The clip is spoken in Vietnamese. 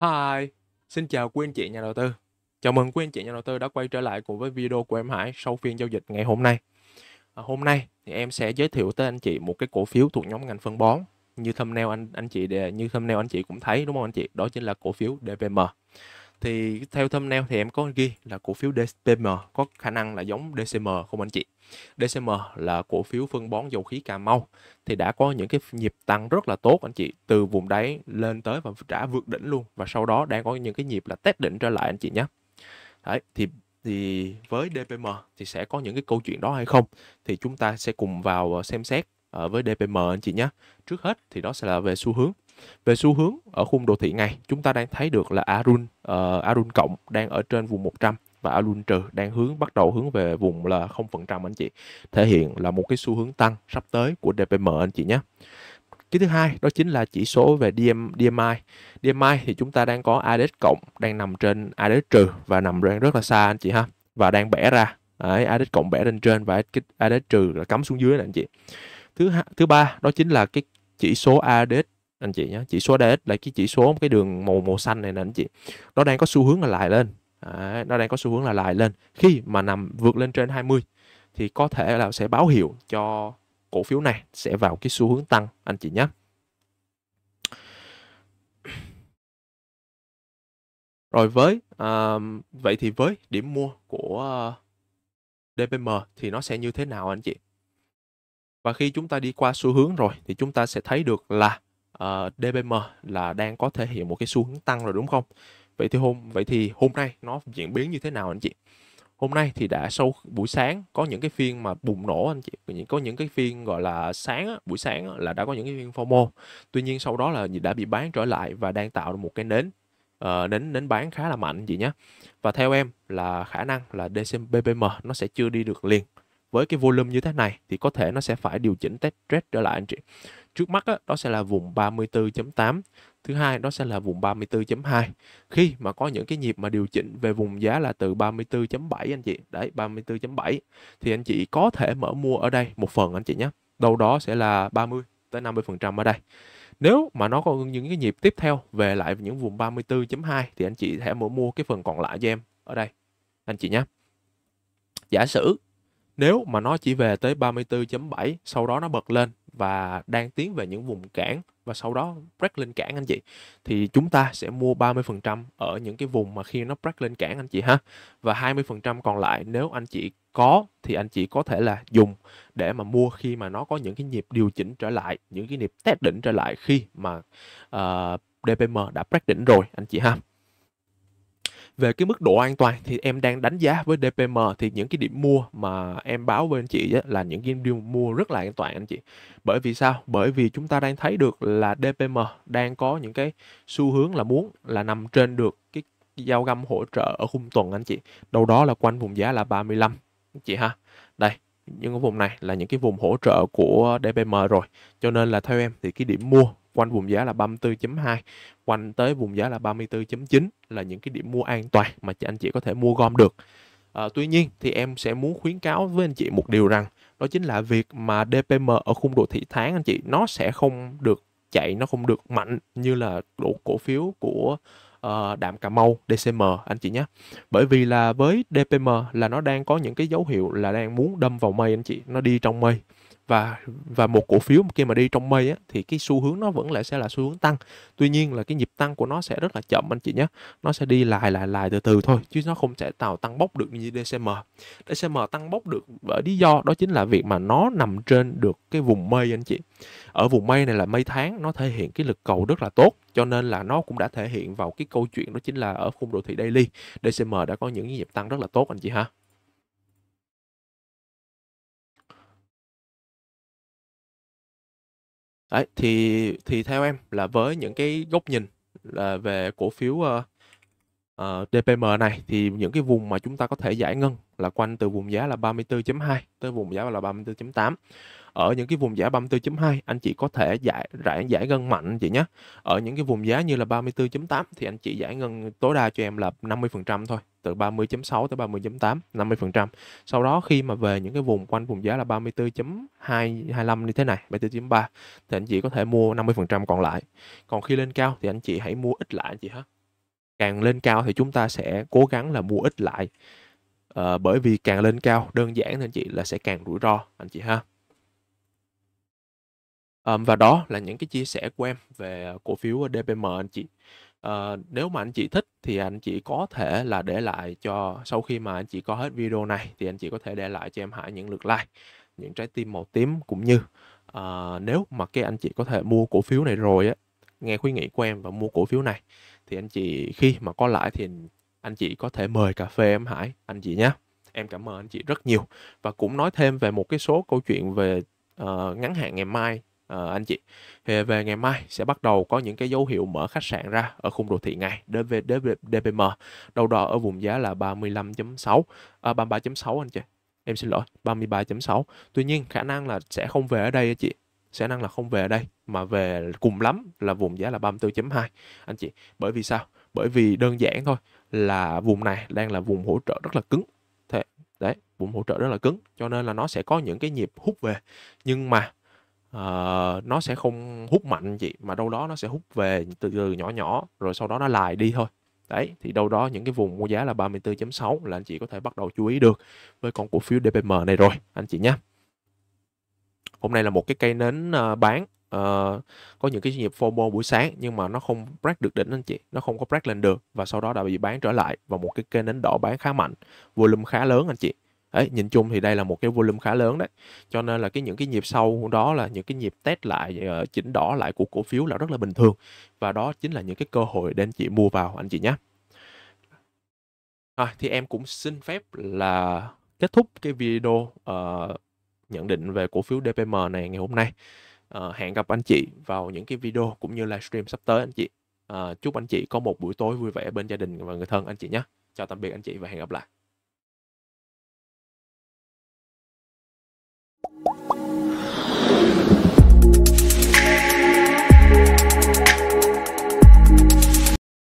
Hi, xin chào quý anh chị nhà đầu tư. Chào mừng quý anh chị nhà đầu tư đã quay trở lại cùng với video của em Hải sau phiên giao dịch ngày hôm nay. À, hôm nay thì em sẽ giới thiệu tới anh chị một cái cổ phiếu thuộc nhóm ngành phân bón. Như thumbnail anh anh chị như thumbnail anh chị cũng thấy đúng không anh chị? Đó chính là cổ phiếu DVM thì theo thumbnail thì em có ghi là cổ phiếu DPM có khả năng là giống DCM không anh chị DCM là cổ phiếu phân bón dầu khí Cà Mau thì đã có những cái nhịp tăng rất là tốt anh chị từ vùng đáy lên tới và đã vượt đỉnh luôn và sau đó đang có những cái nhịp là test đỉnh trở lại anh chị nhé Đấy, thì thì với DPM thì sẽ có những cái câu chuyện đó hay không thì chúng ta sẽ cùng vào ờ, xem xét ờ, với DPM anh chị nhé trước hết thì đó sẽ là về xu hướng về xu hướng ở khung đồ thị ngày, chúng ta đang thấy được là Arun uh, Arun cộng đang ở trên vùng 100 và Arun trừ đang hướng bắt đầu hướng về vùng là 0% anh chị. Thể hiện là một cái xu hướng tăng sắp tới của DPM anh chị nhé. Cái thứ hai đó chính là chỉ số về DM, DMI. DMI thì chúng ta đang có ADX e cộng đang nằm trên ADX e trừ và nằm rất là xa anh chị ha và đang bẻ ra Đấy, ADX e cộng bẻ lên trên và cái trừ là cắm xuống dưới nè anh chị. Thứ thứ ba đó chính là cái chỉ số ADX anh chị nhé chỉ số DX là cái chỉ số cái đường màu màu xanh này nè anh chị nó đang có xu hướng là lại lên à, nó đang có xu hướng là lại lên khi mà nằm vượt lên trên 20 thì có thể là sẽ báo hiệu cho cổ phiếu này sẽ vào cái xu hướng tăng anh chị nhé rồi với uh, vậy thì với điểm mua của ờ, DPM thì nó sẽ như thế nào anh chị và khi chúng ta đi qua xu hướng rồi thì chúng ta sẽ thấy được là uh, ờ, DBM là đang có thể hiện một cái xu hướng tăng rồi đúng không? Vậy thì hôm vậy thì hôm nay nó diễn biến như thế nào anh chị? Hôm nay thì đã sau buổi sáng có những cái phiên mà bùng nổ anh chị, có những cái phiên gọi là sáng buổi sáng là đã có những cái phiên FOMO. Tuy nhiên sau đó là đã bị bán trở lại và đang tạo được một cái nến uh, nến nến bán khá là mạnh anh chị nhé. Và theo em là khả năng là DCM BPM nó sẽ chưa đi được liền với cái volume như thế này thì có thể nó sẽ phải điều chỉnh test trade trở lại anh chị trước mắt đó, đó sẽ là vùng 34.8 thứ hai đó sẽ là vùng 34.2 khi mà có những cái nhịp mà điều chỉnh về vùng giá là từ 34.7 anh chị đấy 34.7 thì anh chị có thể mở mua ở đây một phần anh chị nhé đâu đó sẽ là 30 tới 50 phần trăm ở đây nếu mà nó có những cái nhịp tiếp theo về lại những vùng 34.2 thì anh chị sẽ mở mua cái phần còn lại cho em ở đây anh chị nhé giả sử nếu mà nó chỉ về tới 34.7 sau đó nó bật lên và đang tiến về những vùng cản và sau đó break lên cản anh chị thì chúng ta sẽ mua 30% ở những cái vùng mà khi nó break lên cản anh chị ha và 20% còn lại nếu anh chị có thì anh chị có thể là dùng để mà mua khi mà nó có những cái nhịp điều chỉnh trở lại những cái nhịp test đỉnh trở lại khi mà uh, ờ, DPM đã break đỉnh rồi anh chị ha về cái mức độ an toàn thì em đang đánh giá với DPM thì những cái điểm mua mà em báo với anh chị ấy, là những cái điểm mua rất là an toàn anh chị bởi vì sao bởi vì chúng ta đang thấy được là DPM đang có những cái xu hướng là muốn là nằm trên được cái giao găm hỗ trợ ở khung tuần anh chị đâu đó là quanh vùng giá là 35 anh chị ha đây những cái vùng này là những cái vùng hỗ trợ của DPM rồi cho nên là theo em thì cái điểm mua quanh vùng giá là 34.2 quanh tới vùng giá là 34.9 là những cái điểm mua an toàn mà anh chị có thể mua gom được à, tuy nhiên thì em sẽ muốn khuyến cáo với anh chị một điều rằng đó chính là việc mà DPM ở khung đồ thị tháng anh chị nó sẽ không được chạy nó không được mạnh như là độ cổ phiếu của uh, đạm Cà Mau DCM anh chị nhé bởi vì là với DPM là nó đang có những cái dấu hiệu là đang muốn đâm vào mây anh chị nó đi trong mây và và một cổ phiếu khi mà đi trong mây á, thì cái xu hướng nó vẫn lại sẽ là xu hướng tăng tuy nhiên là cái nhịp tăng của nó sẽ rất là chậm anh chị nhé nó sẽ đi lại lại lại từ từ thôi chứ nó không sẽ tạo tăng bốc được như DCM DCM tăng bốc được bởi lý do đó chính là việc mà nó nằm trên được cái vùng mây anh chị ở vùng mây này là mây tháng nó thể hiện cái lực cầu rất là tốt cho nên là nó cũng đã thể hiện vào cái câu chuyện đó chính là ở khung đồ thị daily DCM đã có những nhịp tăng rất là tốt anh chị ha Đấy, thì thì theo em là với những cái góc nhìn là về cổ phiếu uh, ờ, uh, ờ, DPM này thì những cái vùng mà chúng ta có thể giải ngân là quanh từ vùng giá là 34.2 tới vùng giá là 34.8. Ở những cái vùng giá 34.2 anh chị có thể giải giải, giải ngân mạnh chị nhé. Ở những cái vùng giá như là 34.8 thì anh chị giải ngân tối đa cho em là 50% thôi từ 30.6 tới 30.8 50% sau đó khi mà về những cái vùng quanh vùng giá là 34.225 như thế này 34.3 thì anh chị có thể mua 50% còn lại còn khi lên cao thì anh chị hãy mua ít lại anh chị hết càng lên cao thì chúng ta sẽ cố gắng là mua ít lại à, bởi vì càng lên cao đơn giản thì anh chị là sẽ càng rủi ro anh chị ha Um, và đó là những cái chia sẻ của em về cổ phiếu ờ, DPM anh chị. Ờ, nếu mà anh chị thích thì anh chị có thể là để lại cho sau khi mà anh chị có hết video này thì anh chị có thể để lại cho em Hải những lượt like những trái tim màu tím cũng như uh, nếu mà cái anh chị có thể mua cổ phiếu này rồi á nghe khuyến nghị của em và mua cổ phiếu này thì anh chị khi mà có lại thì anh chị có thể mời cà phê em Hải anh chị nhé em cảm ơn anh chị rất nhiều và cũng nói thêm về một cái số câu chuyện về uh, ngắn hạn ngày mai Ờ, anh chị thì về ngày mai sẽ bắt đầu có những cái dấu hiệu mở khách sạn ra ở khung đồ thị ngày DV, DV, DPM đầu đỏ ở vùng giá là 35.6 à, 33.6 anh chị em xin lỗi 33.6 tuy nhiên khả năng là sẽ không về ở đây anh chị sẽ năng là không về ở đây mà về cùng lắm là vùng giá là 34.2 anh chị bởi vì sao bởi vì đơn giản thôi là vùng này đang là vùng hỗ trợ rất là cứng thế đấy vùng hỗ trợ rất là cứng cho nên là nó sẽ có những cái nhịp hút về nhưng mà uh, nó sẽ không hút mạnh chị mà đâu đó nó sẽ hút về từ từ nhỏ nhỏ rồi sau đó nó lại đi thôi đấy thì đâu đó những cái vùng mua giá là 34.6 là anh chị có thể bắt đầu chú ý được với con cổ phiếu DPM này rồi anh chị nhé hôm nay là một cái cây nến uh, bán uh, có những cái nhịp FOMO buổi sáng nhưng mà nó không break được đỉnh anh chị nó không có break lên được và sau đó đã bị bán trở lại và một cái cây nến đỏ bán khá mạnh volume khá lớn anh chị Đấy, nhìn chung thì đây là một cái volume khá lớn đấy. Cho nên là cái những cái nhịp sâu đó là những cái nhịp test lại ờ, chỉnh đỏ lại của cổ phiếu là rất là bình thường và đó chính là những cái cơ hội để anh chị mua vào anh chị nhé. À, thì em cũng xin phép là kết thúc cái video uh, nhận định về cổ phiếu DPM này ngày hôm nay. Uh, hẹn gặp anh chị vào những cái video cũng như livestream sắp tới anh chị. Uh, chúc anh chị có một buổi tối vui vẻ bên gia đình và người thân anh chị nhé. Chào tạm biệt anh chị và hẹn gặp lại.